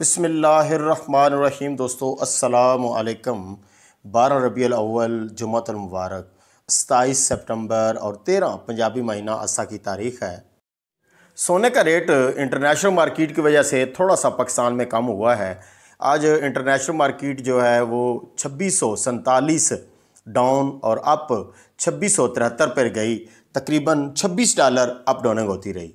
बसमीम दोस्तों असलकम बारह रबी अव्वल जुमतमबारक सताईस सितंबर और तेरह पंजाबी महीना असा की तारीख है सोने का रेट इंटरनेशनल मार्केट की वजह से थोड़ा सा पाकिस्तान में कम हुआ है आज इंटरनेशनल मार्केट जो है वो छब्बीस सौ सैंतालीस डाउन और अप छब्बीस सौ तिहत्तर पर गई तकरीबन छब्बीस डॉलर अप डाउनिंग होती रही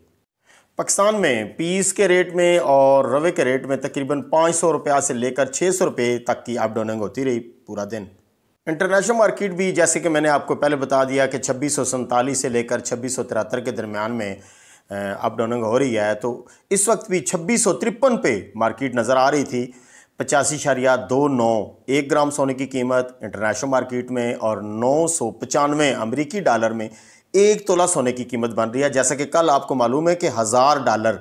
पाकिस्तान में पीस के रेट में और रवे के रेट में तकरीबन पाँच सौ रुपया से लेकर छः सौ रुपये तक की अप डाउनिंग होती रही पूरा दिन इंटरनेशनल मार्केट भी जैसे कि मैंने आपको पहले बता दिया कि छब्बीस सौ सैंतालीस से लेकर छब्बीस सौ तिहत्तर के दरमियान में अप डाउनिंग हो रही है तो इस वक्त भी छब्बीस सौ तिरपन पे मार्केट नज़र आ रही थी पचासी शरिया दो नौ एक ग्राम सोने की कीमत इंटरनेशनल मार्केट में और नौ सौ पचानवे अमरीकी डॉलर में एक तोला सोने की कीमत बन रही है जैसा कि कल आपको मालूम है कि हज़ार डॉलर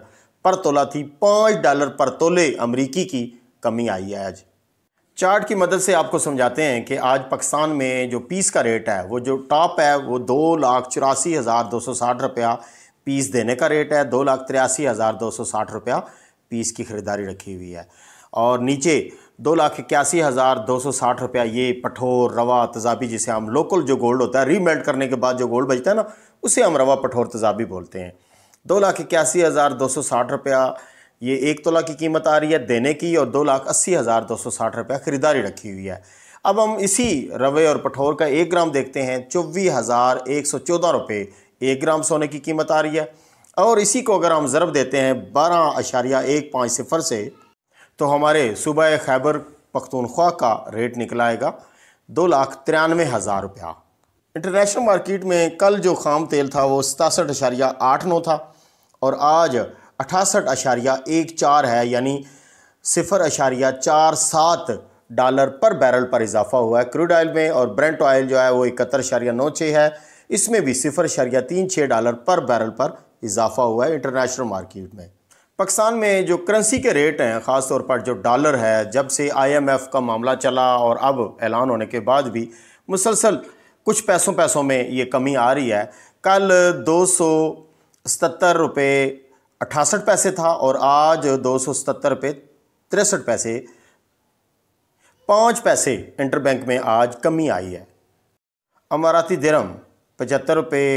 पर तोला थी पाँच डॉलर पर तोले अमरीकी की कमी आई है आज चार्ट की मदद से आपको समझाते हैं कि आज पाकिस्तान में जो पीस का रेट है वो जो टॉप है वो दो लाख चौरासी हज़ार दो सौ साठ रुपया पीस देने का रेट है दो लाख तिरासी हज़ार दो सौ साठ रुपया पीस की ख़रीदारी रखी हुई है और नीचे दो लाख इक्यासी हज़ार दो सौ साठ रुपया ये पठोर रवा तजाबी जिसे हम लोकल जो गोल्ड होता है रीमेल्ट करने के बाद जो गोल्ड बचता है ना उसे हम रवा पठोर तजाबी बोलते हैं दो लाख इक्यासी हज़ार दो सौ साठ रुपया ये एक तोला की कीमत आ रही है देने की और दो लाख अस्सी हज़ार दो सौ साठ रुपया ख़रीदारी रखी हुई है अब हम इसी रवे और पठोर का एक ग्राम देखते हैं चौबीस हज़ार एक सौ चौदह रुपये एक ग्राम सोने की कीमत आ रही है और इसी को अगर हम ज़रब देते हैं बारह अशारिया एक पाँच सिफर से तो हमारे सूबह खैबर पख्तूनख्वा का रेट निकलाएगा आएगा दो लाख तिरानवे हज़ार रुपया इंटरनेशनल मार्केट में कल जो खाम तेल था वो सतासठ अशारिया आठ नौ था और आज अठासठ अशारिया एक चार है यानी सिफर अशारिया चार सात डॉलर पर बैरल पर इजाफा हुआ है क्रूड ऑयल में और ब्रेंट ऑयल जो है वो इकहत्तर अशारिया नौ छः है इसमें भी सिफर अशारिया तीन छः डॉलर पर बैरल पर इजाफा हुआ है इंटरनेशनल मार्केट में पाकिस्तान में जो करेंसी के रेट हैं ख़ास तौर पर जो डॉलर है जब से आईएमएफ का मामला चला और अब ऐलान होने के बाद भी मुसलसल कुछ पैसों पैसों में ये कमी आ रही है कल दो सौ सतर रुपये अठासठ पैसे था और आज दो सौ सतर रुपये तिरसठ पैसे पाँच पैसे इंटर बैंक में आज कमी आई है अमाराती दरम पचहत्तर रुपये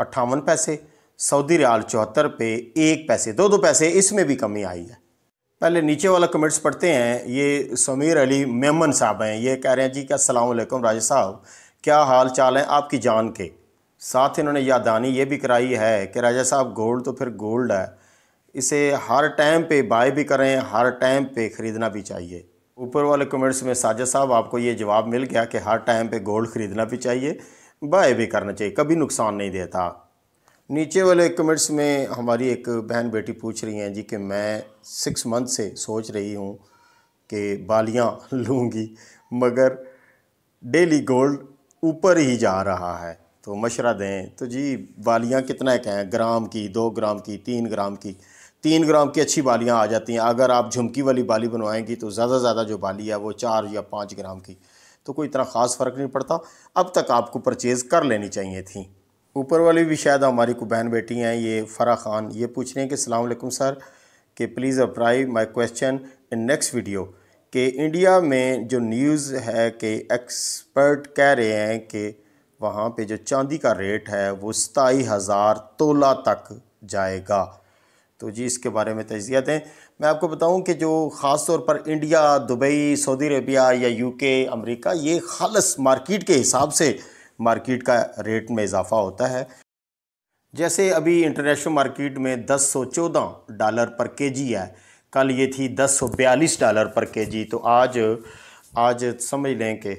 अट्ठावन पैसे सऊदी रियाल चौहत्तर पे एक पैसे दो दो पैसे इसमें भी कमी आई है पहले नीचे वाला कमेंट्स पढ़ते हैं ये समीर अली मेमन साहब हैं ये कह रहे हैं जी क्या असलम राजे साहब क्या हाल चाल है आपकी जान के साथ इन्होंने यादानी ये भी कराई है कि राजा साहब गोल्ड तो फिर गोल्ड है इसे हर टाइम पे बाय भी करें हर टाइम पे ख़रीदना भी चाहिए ऊपर वाले कमेंट्स में साजा साहब आपको ये जवाब मिल गया कि हर टाइम पे गोल्ड ख़रीदना भी चाहिए बाय भी करना चाहिए कभी नुकसान नहीं देता नीचे वाले कमेंट्स में हमारी एक बहन बेटी पूछ रही हैं जी कि मैं सिक्स मंथ से सोच रही हूँ कि बालियाँ लूँगी मगर डेली गोल्ड ऊपर ही जा रहा है तो मशरा दें तो जी बालियाँ कितना कहें ग्राम की दो ग्राम की तीन ग्राम की तीन ग्राम की अच्छी बालियाँ आ जाती हैं अगर आप झुमकी वाली बाली बनवाएंगी तो ज़्यादा से ज़्यादा जो बाली है वो चार या पाँच ग्राम की तो कोई इतना ख़ास फ़र्क नहीं पड़ता अब तक आपको परचेज़ कर लेनी चाहिए थी ऊपर वाली भी शायद हमारी को बहन बेटी हैं ये फ़रा ख़ान ये पूछ रहे हैं कि सलामकुम सर कि please apprise my question in next video कि इंडिया में जो न्यूज़ है कि एक्सपर्ट कह रहे हैं कि वहाँ पे जो चांदी का रेट है वो सताई हज़ार तोला तक जाएगा तो जी इसके बारे में तजिया दें मैं आपको बताऊं कि जो ख़ास तौर पर इंडिया दुबई सऊदी अरबिया या यूके अमेरिका ये खालस मार्केट के हिसाब से मार्केट का रेट में इजाफा होता है जैसे अभी इंटरनेशनल मार्केट में 1014 डॉलर पर केजी है कल ये थी 1042 डॉलर पर केजी तो आज आज समझ लें कि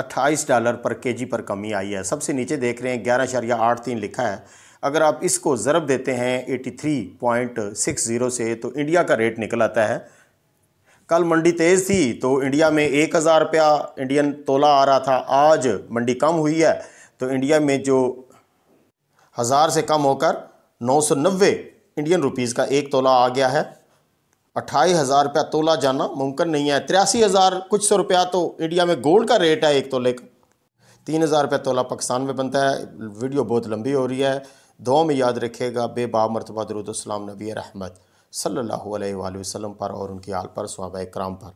28 डॉलर पर केजी पर कमी आई है सबसे नीचे देख रहे हैं ग्यारह शरिया आठ तीन लिखा है अगर आप इसको ज़रब देते हैं 83.60 से तो इंडिया का रेट निकल आता है कल मंडी तेज़ थी तो इंडिया में एक हज़ार रुपया इंडियन तोला आ रहा था आज मंडी कम हुई है तो इंडिया में जो हज़ार से कम होकर नौ सौ नब्बे इंडियन रुपीज़ का एक तोला आ गया है अट्ठाईस हज़ार रुपया तोला जाना मुमकिन नहीं है तिरासी हज़ार कुछ सौ रुपया तो इंडिया में गोल्ड का रेट है एक तोले का तीन हज़ार रुपया तोला पाकिस्तान में बनता है वीडियो बहुत लंबी हो रही है दो में याद रखेगा बेबा मरतबा दरुद्लाम नबी रहमत सल्लल्लाहु अलैहि वसल्लम पर और उनकी आल पर स्वाब कराम पर